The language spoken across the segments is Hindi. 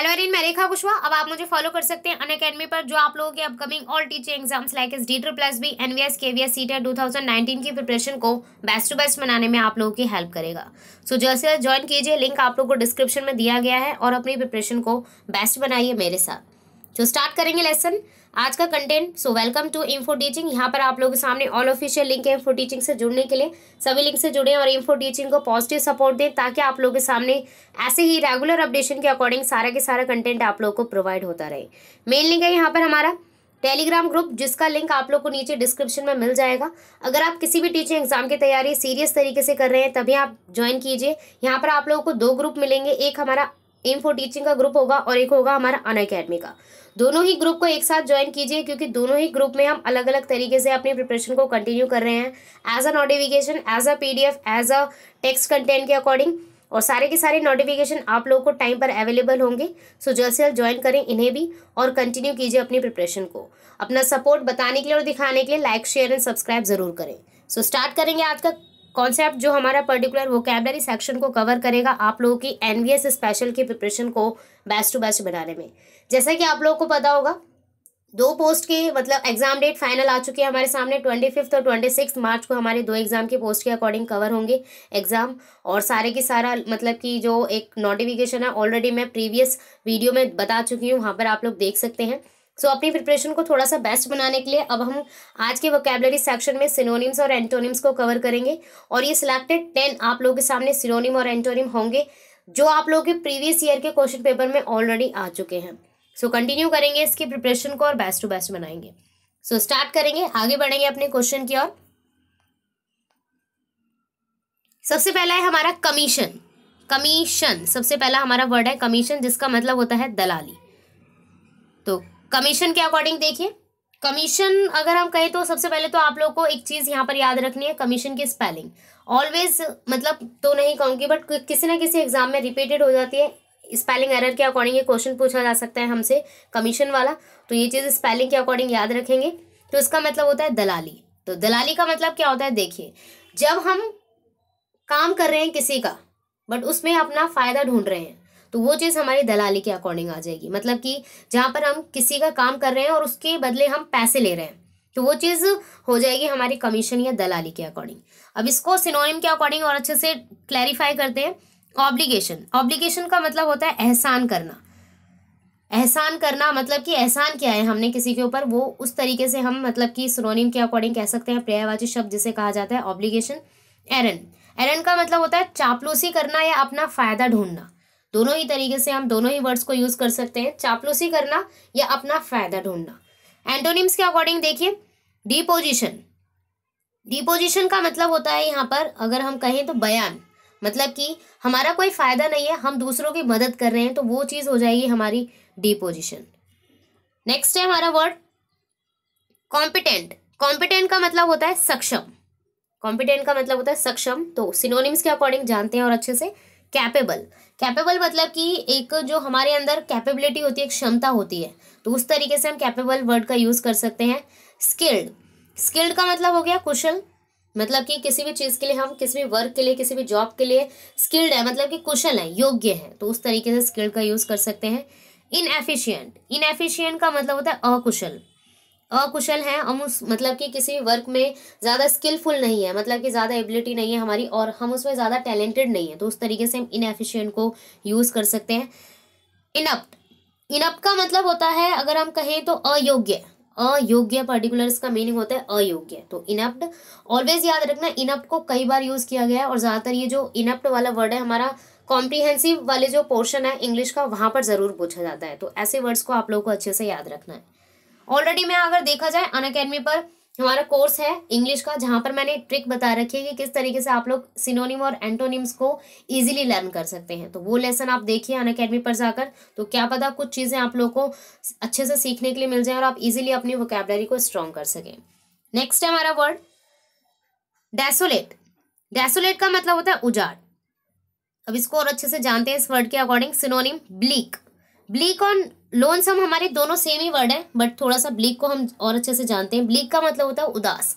हेलो एरिन मैं रेखा कुशवाहा अब आप मुझे फॉलो कर सकते हैं अन अकेडमी पर जो आप लोगों के upcoming all teaching exams like S D triple S B N V S K V S C two की प्रिपरेशन को बेस्ट टू बेस्ट बनाने में आप लोगों की हेल्प करेगा सो so, जैसे ज्वाइन कीजिए लिंक आप लोग को डिस्क्रिप्शन में दिया गया है और अपनी प्रिपरेशन को बेस्ट बनाइए मेरे साथ तो स्टार्ट करेंगे लेसन आज का content so welcome to info teaching यहाँ पर आप लोगों के सामने ऑल ऑफिशियल लिंक है इन्फो टीचिंग से जुड़ने के लिए सभी लिंक से जुड़े और इन्फो टीचिंग को पॉजिटिव सपोर्ट दें ताकि आप लोगों के सामने ऐसे ही रेगुलर अपडेशन के अकॉर्डिंग सारा के सारा कंटेंट आप लोग को प्रोवाइड होता रहे मेन लिंक है यहाँ पर हमारा टेलीग्राम ग्रुप जिसका लिंक आप लोग को नीचे डिस्क्रिप्शन में मिल जाएगा अगर आप किसी भी टीचिंग एग्जाम की तैयारी सीरियस तरीके से कर रहे हैं तभी आप ज्वाइन कीजिए यहाँ पर आप लोगों को दो ग्रुप मिलेंगे एक हमारा इन्फो टीचिंग का ग्रुप होगा और एक होगा हमारा अन अकेडमी का दोनों ही ग्रुप को एक साथ ज्वाइन कीजिए क्योंकि दोनों ही ग्रुप में हम अलग अलग तरीके से अपनी प्रिपरेशन को कंटिन्यू कर रहे हैं as a notification as a P as a text content के अकॉर्डिंग और सारे के सारे नोटिफिकेशन आप लोगों को टाइम पर अवेलेबल होंगे सो जल्द से जल्द ज्वाइन करें इन्हें भी और कंटिन्यू कीजिए अपनी प्रिपरेशन को अपना सपोर्ट बताने के लिए और दिखाने के लिए लाइक शेयर एंड सब्सक्राइब ज़रूर करें सो so, स्टार्ट करेंगे आज का कॉन्सेप्ट जो हमारा पर्टिकुलर वोकेबलरी सेक्शन को कवर करेगा आप लोगों की एस स्पेशल की प्रिपरेशन को बेस्ट टू बेस्ट बनाने में जैसा कि आप लोगों को पता होगा दो पोस्ट के मतलब एग्जाम डेट फाइनल आ चुकी है हमारे सामने ट्वेंटी फिफ्थ और ट्वेंटी सिक्स मार्च को हमारे दो एग्जाम के पोस्ट के अकॉर्डिंग कवर होंगे एग्जाम और सारे के सारा मतलब कि जो एक नोटिफिकेशन है ऑलरेडी मैं प्रीवियस वीडियो में बता चुकी हूँ वहाँ पर आप लोग देख सकते हैं सो so, अपनी प्रिपरेशन को थोड़ा सा बेस्ट बनाने के लिए अब हम आज के वोकेबलरी सेक्शन में सिनोनिम्स और एंटोनिम्स को कवर करेंगे और ये सिलेक्टेड टेन आप लोगों के सामने सिनोनिम और एंटोनिम होंगे जो आप लोगों के प्रीवियस ईयर के क्वेश्चन पेपर में ऑलरेडी आ चुके हैं सो so, कंटिन्यू करेंगे इसकी प्रिपरेशन को और बेस्ट टू बेस्ट बनाएंगे सो so, स्टार्ट करेंगे आगे बढ़ेंगे अपने क्वेश्चन की ओर सबसे पहला है हमारा कमीशन कमीशन सबसे पहला हमारा वर्ड है कमीशन जिसका मतलब होता है दलाली तो कमीशन के अकॉर्डिंग देखिए कमीशन अगर हम कहें तो सबसे पहले तो आप लोग को एक चीज़ यहाँ पर याद रखनी है कमीशन की स्पेलिंग ऑलवेज मतलब तो नहीं कहूँगी बट किसी ना किसी एग्जाम में रिपीटेड हो जाती है स्पेलिंग एरर के अकॉर्डिंग ये क्वेश्चन पूछा जा सकता है हमसे कमीशन वाला तो ये चीज़ स्पेलिंग के अकॉर्डिंग याद रखेंगे तो इसका मतलब होता है दलाली तो दलाली का मतलब क्या होता है देखिए जब हम काम कर रहे हैं किसी का बट उसमें अपना फ़ायदा ढूंढ रहे हैं तो वो चीज़ हमारी दलाली के अकॉर्डिंग आ जाएगी मतलब कि जहाँ पर हम किसी का काम कर रहे हैं और उसके बदले हम पैसे ले रहे हैं तो वो चीज़ हो जाएगी हमारी कमीशन या दलाली के अकॉर्डिंग अब इसको सिनोनिम के अकॉर्डिंग और अच्छे से क्लैरिफाई करते हैं ऑब्लिगेशन ऑब्लिगेशन का मतलब होता है एहसान करना एहसान करना मतलब कि एहसान क्या है हमने किसी के ऊपर वो उस तरीके से हम मतलब कि सिनोनिम के अकॉर्डिंग कह सकते हैं पर्यायवाची शब्द जिसे कहा जाता है ऑब्लिगेशन एरन एरन का मतलब होता है चापलूसी करना या अपना फ़ायदा ढूंढना दोनों ही तरीके से हम दोनों ही वर्ड्स को यूज़ कर सकते हैं चापलूसी करना या अपना फ़ायदा ढूंढना एंटोनिम्स के अकॉर्डिंग देखिए डिपोजिशन डिपोजिशन का मतलब होता है यहाँ पर अगर हम कहें तो बयान मतलब कि हमारा कोई फ़ायदा नहीं है हम दूसरों की मदद कर रहे हैं तो वो चीज़ हो जाएगी हमारी डिपोजिशन नेक्स्ट है हमारा वर्ड कॉम्पिटेंट कॉम्पिटेंट का मतलब होता है सक्षम कॉम्पिटेंट का मतलब होता है सक्षम तो सिनोनिम्स के अकॉर्डिंग जानते हैं और अच्छे से कैपेबल कैपेबल मतलब कि एक जो हमारे अंदर कैपेबिलिटी होती है एक क्षमता होती है तो उस तरीके से हम कैपेबल वर्ड का यूज़ कर सकते हैं स्किल्ड स्किल्ड का मतलब हो गया कुशल मतलब कि किसी भी चीज़ के लिए हम किसी भी वर्क के लिए किसी भी जॉब के लिए स्किल्ड है मतलब कि कुशल है योग्य है तो उस तरीके से स्किल्ड का यूज़ कर सकते हैं इनएफिशिएंट इनएफिशिएंट का मतलब होता है अकुशल अकुशल हैं हम उस मतलब कि किसी वर्क में ज़्यादा स्किलफुल नहीं है मतलब कि ज़्यादा एबिलिटी नहीं है हमारी और हम उसमें ज़्यादा टैलेंटेड नहीं है तो उस तरीके से हम इनएफिशिएंट को यूज़ कर सकते हैं इनप्ट इनप्ट का मतलब होता है अगर हम कहें तो अयोग्य अयोग्य पर्टिकुलर का मीनिंग होता है अयोग्य तो इनप्ट ऑलवेज याद रखना इनप्ट को कई बार यूज़ किया गया है और ज़्यादातर ये जो इनप्ट वाला वर्ड है हमारा कॉम्प्रीहेंसिव वाले जो पोर्शन है इंग्लिश का वहाँ पर ज़रूर पूछा जाता है तो ऐसे वर्ड्स को आप लोगों को अच्छे से याद रखना है ऑलरेडी मैं अगर देखा जाए अन अकेडमी पर हमारा कोर्स है इंग्लिश का जहाँ पर मैंने ट्रिक बता रखी है कि किस तरीके से आप लोग सिनोनिम और एंटोनिम्स को इजीली लर्न कर सकते हैं तो वो लेसन आप देखिए अन अकेडमी पर जाकर तो क्या पता कुछ चीज़ें आप लोगों को अच्छे से सीखने के लिए मिल जाए और आप इजीली अपनी वोकेबलरी को स्ट्रॉन्ग कर सकें नेक्स्ट है हमारा वर्ड डेसोलेट डेसोलेट का मतलब होता है उजाड़ अब इसको और अच्छे से जानते हैं इस वर्ड के अकॉर्डिंग सिनोनिम ब्लीक ब्लीक और लोनसम हमारे दोनों सेम ही वर्ड है बट थोड़ा सा ब्लीक को हम और अच्छे से जानते हैं ब्लीक का मतलब होता है उदास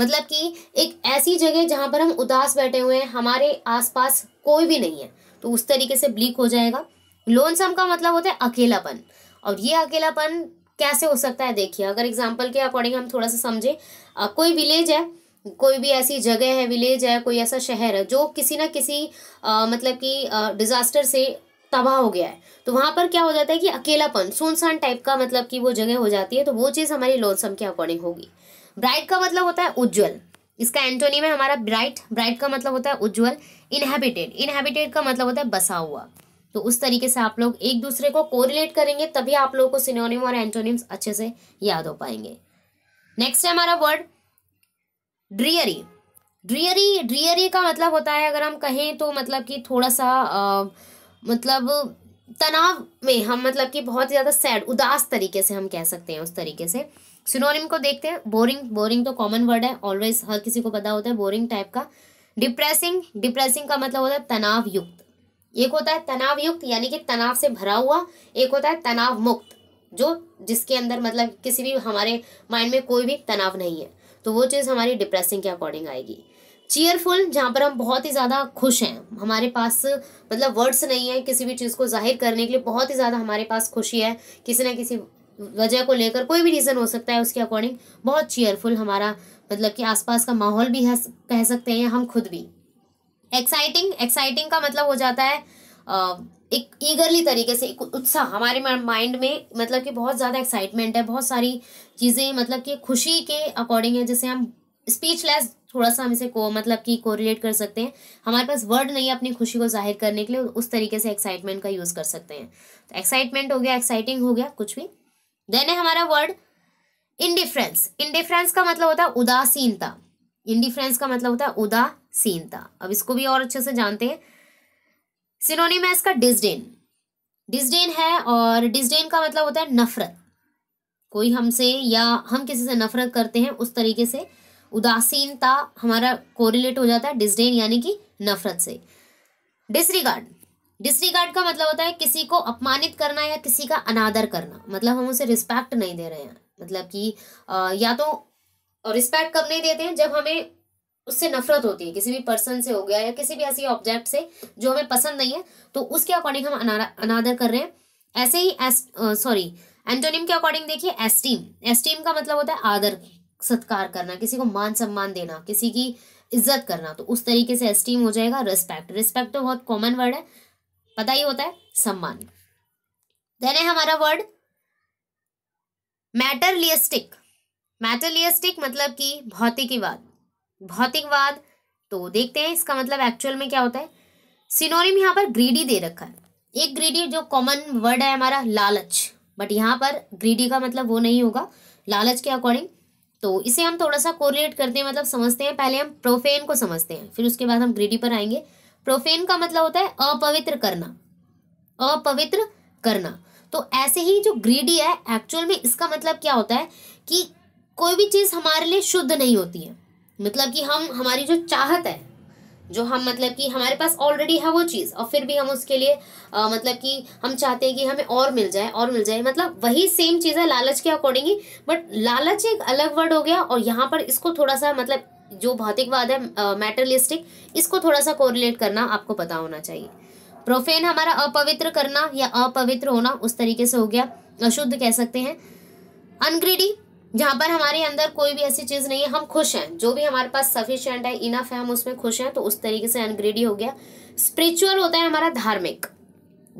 मतलब कि एक ऐसी जगह जहाँ पर हम उदास बैठे हुए हैं हमारे आसपास कोई भी नहीं है तो उस तरीके से ब्लीक हो जाएगा लोनसम का मतलब होता है अकेलापन और ये अकेलापन कैसे हो सकता है देखिए अगर एग्जाम्पल के अकॉर्डिंग हम थोड़ा सा समझें कोई विलेज है कोई भी ऐसी जगह है विलेज है कोई ऐसा शहर है जो किसी ना किसी आ, मतलब कि डिज़ास्टर से तबाह हो गया है तो वहां पर क्या हो जाता है कि अकेलापन सुनसान टाइप का मतलब कि वो जगह हो जाती है तो वो चीज़ हमारी लोनसम के अकॉर्डिंग होगी ब्राइट का मतलब होता है उज्जवल इसका एंटोनी में हमारा ब्राइट ब्राइट का मतलब होता है उज्जवल इनहेबिटेड इनहेबिटेड का मतलब होता है बसा हुआ तो उस तरीके से आप लोग एक दूसरे को कोरिलेट करेंगे तभी आप लोगों को सिनोनिम और एंटोनिम्स अच्छे से याद हो पाएंगे नेक्स्ट है हमारा वर्ड ड्रियरी ड्रियरी ड्रियरी का मतलब होता है अगर हम कहें तो मतलब कि थोड़ा सा आ, मतलब तनाव में हम मतलब कि बहुत ही ज़्यादा सैड उदास तरीके से हम कह सकते हैं उस तरीके से सिनोनिम को देखते हैं बोरिंग बोरिंग तो कॉमन वर्ड है ऑलवेज हर किसी को पता होता है बोरिंग टाइप का डिप्रेसिंग डिप्रेसिंग का मतलब होता है तनाव युक्त एक होता है तनाव युक्त यानी कि तनाव से भरा हुआ एक होता है तनाव मुक्त जो जिसके अंदर मतलब किसी भी हमारे माइंड में कोई भी तनाव नहीं है तो वो चीज़ हमारी डिप्रेसिंग के अकॉर्डिंग आएगी चीयरफुल जहाँ पर हम बहुत ही ज़्यादा खुश हैं हमारे पास मतलब वर्ड्स नहीं है किसी भी चीज़ को जाहिर करने के लिए बहुत ही ज़्यादा हमारे पास खुशी है किसी ना किसी वजह को लेकर कोई भी रीज़न हो सकता है उसके अकॉर्डिंग बहुत चीयरफुल हमारा मतलब कि आसपास का माहौल भी है कह सकते हैं हम खुद भी एक्साइटिंग एक्साइटिंग का मतलब हो जाता है एक ईगरली तरीके से उत्साह हमारे माइंड में मतलब कि बहुत ज़्यादा एक्साइटमेंट है बहुत सारी चीज़ें मतलब कि खुशी के अकॉर्डिंग है जैसे हम स्पीचलेस थोड़ा सा हम इसे को मतलब कि कोरिलेट कर सकते हैं हमारे पास वर्ड नहीं है अपनी खुशी को जाहिर करने के लिए उस तरीके से एक्साइटमेंट का यूज़ कर सकते हैं तो एक्साइटमेंट हो गया एक्साइटिंग हो गया कुछ भी देन है हमारा वर्ड इंडिफ्रेंस इंडिफ्रेंस का मतलब होता है उदासीनता इंडिफ्रेंस का मतलब होता है उदासीनता अब इसको भी और अच्छे से जानते हैं सिनोनिम है इसका डिस्डेन डिस्डेन है और डिस्डेन का मतलब होता है नफरत कोई हमसे या हम किसी से नफरत करते हैं उस तरीके से उदासीनता हमारा कोरिलेट हो जाता है डिसडेन यानी कि नफरत से डिसरिगार्ड डिसरिगार्ड का मतलब होता है किसी को अपमानित करना या किसी का अनादर करना मतलब हम उसे रिस्पेक्ट नहीं दे रहे हैं मतलब कि या तो रिस्पेक्ट कब नहीं देते हैं जब हमें उससे नफरत होती है किसी भी पर्सन से हो गया या किसी भी ऐसी ऑब्जेक्ट से जो हमें पसंद नहीं है तो उसके अकॉर्डिंग हम अनादर कर रहे हैं ऐसे ही सॉरी एंटोनिम के अकॉर्डिंग देखिए एस्टीम एस्टीम का मतलब होता है आदर सत्कार करना किसी को मान सम्मान देना किसी की इज्जत करना तो उस तरीके से एस्टीम हो जाएगा रिस्पेक्ट रिस्पेक्ट तो बहुत कॉमन वर्ड है पता ही होता है सम्मान देन है हमारा वर्ड मैटरलियस्टिक मैटरलियस्टिक मतलब कि भौतिकीवाद भौतिकवाद तो देखते हैं इसका मतलब एक्चुअल में क्या होता है सिनोनिम यहाँ पर ग्रीडी दे रखा है एक ग्रीडी जो कॉमन वर्ड है हमारा लालच बट यहाँ पर ग्रीडी का मतलब वो नहीं होगा लालच के अकॉर्डिंग तो इसे हम थोड़ा सा कोरिलेट करते हैं मतलब समझते हैं पहले हम प्रोफेन को समझते हैं फिर उसके बाद हम ग्रीडी पर आएंगे प्रोफेन का मतलब होता है अपवित्र करना अपवित्र करना तो ऐसे ही जो ग्रीडी है एक्चुअल में इसका मतलब क्या होता है कि कोई भी चीज़ हमारे लिए शुद्ध नहीं होती है मतलब कि हम हमारी जो चाहत है जो हम मतलब कि हमारे पास ऑलरेडी है वो चीज़ और फिर भी हम उसके लिए आ, मतलब कि हम चाहते हैं कि हमें और मिल जाए और मिल जाए मतलब वही सेम चीज़ है लालच के ही बट लालच एक अलग वर्ड हो गया और यहाँ पर इसको थोड़ा सा मतलब जो भौतिकवाद है मैटरलिस्टिक इसको थोड़ा सा कोरिलेट करना आपको पता होना चाहिए प्रोफेन हमारा अपवित्र करना या अपवित्र होना उस तरीके से हो गया अशुद्ध कह सकते हैं अनग्रीडी जहाँ पर हमारे अंदर कोई भी ऐसी चीज़ नहीं है हम खुश हैं जो भी हमारे पास सफिशियंट है इनफ है हम उसमें खुश हैं तो उस तरीके से अनग्रेडी हो गया स्पिरिचुअल होता है हमारा धार्मिक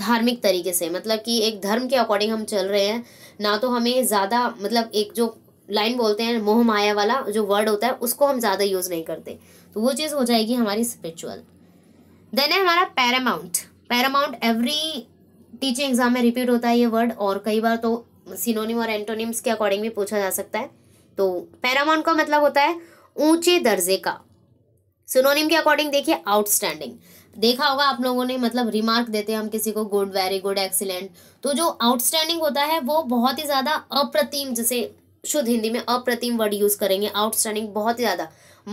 धार्मिक तरीके से मतलब कि एक धर्म के अकॉर्डिंग हम चल रहे हैं ना तो हमें ज़्यादा मतलब एक जो लाइन बोलते हैं मोह माया वाला जो वर्ड होता है उसको हम ज़्यादा यूज़ नहीं करते तो वो चीज़ हो जाएगी हमारी स्पिरिचुअल देन है हमारा paramount paramount every teaching exam में रिपीट होता है ये वर्ड और कई बार तो सिनोनिम और एंटोनिम्स के अकॉर्डिंग भी पूछा जा सकता है तो पैरामाउंट का मतलब होता है ऊंचे दर्जे का सिनोनिम के अकॉर्डिंग देखिए आउटस्टैंडिंग देखा होगा आप लोगों ने मतलब रिमार्क देते हैं हम किसी को गुड वेरी गुड एक्सीलेंट तो जो आउटस्टैंडिंग होता है वो बहुत ही ज़्यादा अप्रतिम जैसे शुद्ध हिंदी में अप्रतिम वर्ड यूज़ करेंगे आउटस्टैंडिंग बहुत ही ज़्यादा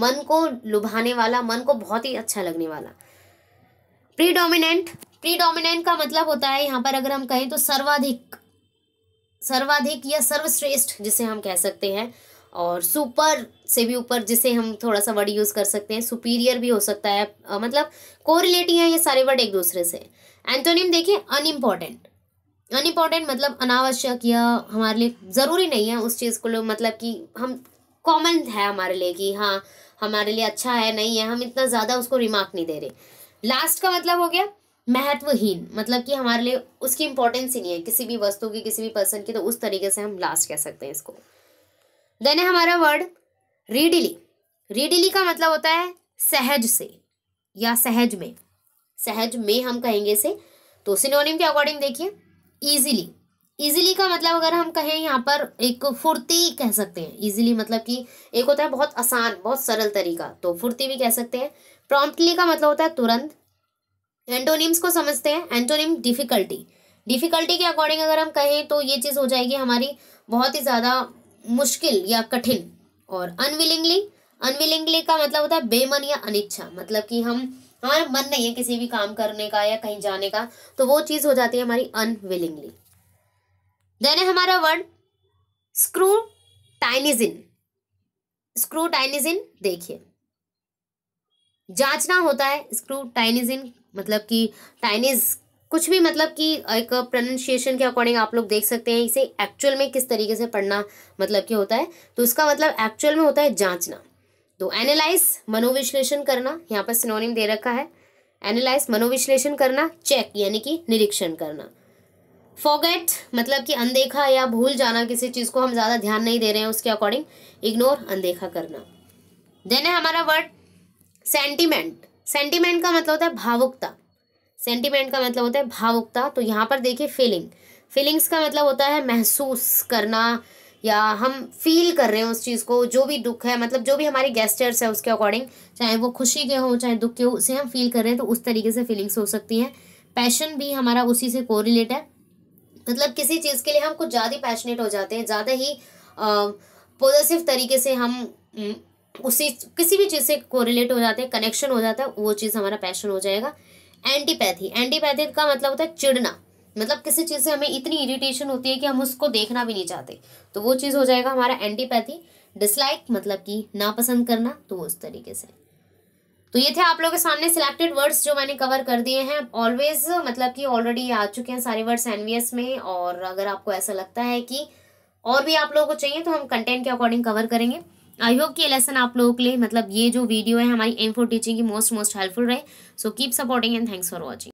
मन को लुभाने वाला मन को बहुत ही अच्छा लगने वाला प्रीडोमिनेंट प्रीडोमिनेंट का मतलब होता है यहाँ पर अगर हम कहें तो सर्वाधिक सर्वाधिक या सर्वश्रेष्ठ जिसे हम कह सकते हैं और सुपर से भी ऊपर जिसे हम थोड़ा सा वर्ड यूज़ कर सकते हैं सुपीरियर भी हो सकता है आ, मतलब कोरिलेटिव है ये सारे वर्ड एक दूसरे से एंटोनिम देखिए अनइम्पॉर्टेंट अनइम्पॉर्टेंट मतलब अनावश्यक या हमारे लिए ज़रूरी नहीं है उस चीज़ को मतलब कि हम कॉमन है हमारे लिए कि हाँ हमारे लिए अच्छा है नहीं है हम इतना ज़्यादा उसको रिमार्क नहीं दे रहे लास्ट का मतलब हो गया महत्वहीन मतलब कि हमारे लिए उसकी इंपॉर्टेंस ही नहीं है किसी भी वस्तु की किसी भी पर्सन की तो उस तरीके से हम लास्ट कह सकते हैं इसको देन है हमारा वर्ड रीडिली रीडिली का मतलब होता है सहज से या सहज में सहज में हम कहेंगे इसे तो सिनोनिम के अकॉर्डिंग देखिए ईजिली ईजिली का मतलब अगर हम कहें यहाँ पर एक फुर्ती कह सकते हैं ईजिली मतलब कि एक होता है बहुत आसान बहुत सरल तरीका तो फुर्ती भी कह सकते हैं प्रॉम्प्टली का मतलब होता है तुरंत एंटोनिम्स को समझते हैं एंटोनिम डिफ़िकल्टी डिफ़िकल्टी के अकॉर्डिंग अगर हम कहें तो ये चीज़ हो जाएगी हमारी बहुत ही ज़्यादा मुश्किल या कठिन और अनविलिंगली अनविलिंगली का मतलब होता है बेमन या अनिच्छा मतलब कि हम हमारा मन नहीं है किसी भी काम करने का या कहीं जाने का तो वो चीज़ हो जाती है हमारी अनविलिंगली देन हमारा word scrutinizing scrutinizing देखिए जांचना होता है स्क्रू टाइनिजिन मतलब कि टाइनीज कुछ भी मतलब कि एक प्रोनाउंसिएशन के अकॉर्डिंग आप लोग देख सकते हैं इसे एक्चुअल में किस तरीके से पढ़ना मतलब कि होता है तो उसका मतलब एक्चुअल में होता है जांचना तो एनालाइज मनोविश्लेषण करना यहाँ पर सिनोनिम दे रखा है एनालाइज मनोविश्लेषण करना चेक यानी कि निरीक्षण करना फॉगेट मतलब कि अनदेखा या भूल जाना किसी चीज़ को हम ज़्यादा ध्यान नहीं दे रहे हैं उसके अकॉर्डिंग इग्नोर अनदेखा करना देन है हमारा वर्ड सेंटिमेंट सेंटीमेंट का मतलब होता है भावुकता सेंटिमेंट का मतलब होता है भावुकता तो यहाँ पर देखिए फीलिंग फीलिंग्स का मतलब होता है महसूस करना या हम फील कर रहे हैं उस चीज़ को जो भी दुख है मतलब जो भी हमारे गेस्टर्स है उसके अकॉर्डिंग चाहे वो खुशी के हो चाहे दुख के हो उसे हम फील कर रहे हैं तो उस तरीके से फीलिंग्स हो सकती हैं पैशन भी हमारा उसी से कोरिलेट है मतलब किसी चीज़ के लिए हम कुछ ज़्यादा पैशनेट हो जाते हैं ज़्यादा ही पॉजिटिव तरीके से हम उसी किसी भी चीज़ से कोरिलेट हो जाते हैं कनेक्शन हो जाता है वो चीज़ हमारा पैशन हो जाएगा एंटीपैथी एंटीपैथी का मतलब होता है चिड़ना मतलब किसी चीज़ से हमें इतनी इरिटेशन होती है कि हम उसको देखना भी नहीं चाहते तो वो चीज़ हो जाएगा हमारा एंटीपैथी डिसलाइक मतलब कि नापसंद करना तो उस तरीके से तो ये थे आप लोगों के सामने सिलेक्टेड वर्ड्स जो मैंने कवर कर दिए हैं ऑलवेज मतलब कि ऑलरेडी आ चुके हैं सारे वर्ड्स एनवीएस में और अगर आपको ऐसा लगता है कि और भी आप लोगों को चाहिए तो हम कंटेंट के अकॉर्डिंग कवर करेंगे आई होप कि ये लेसन आप लोगों के लिए मतलब ये जो वीडियो है हमारी एम फॉर टीचिंग की मोस्ट मोस्ट हेल्पफुल रहे so keep supporting and thanks for watching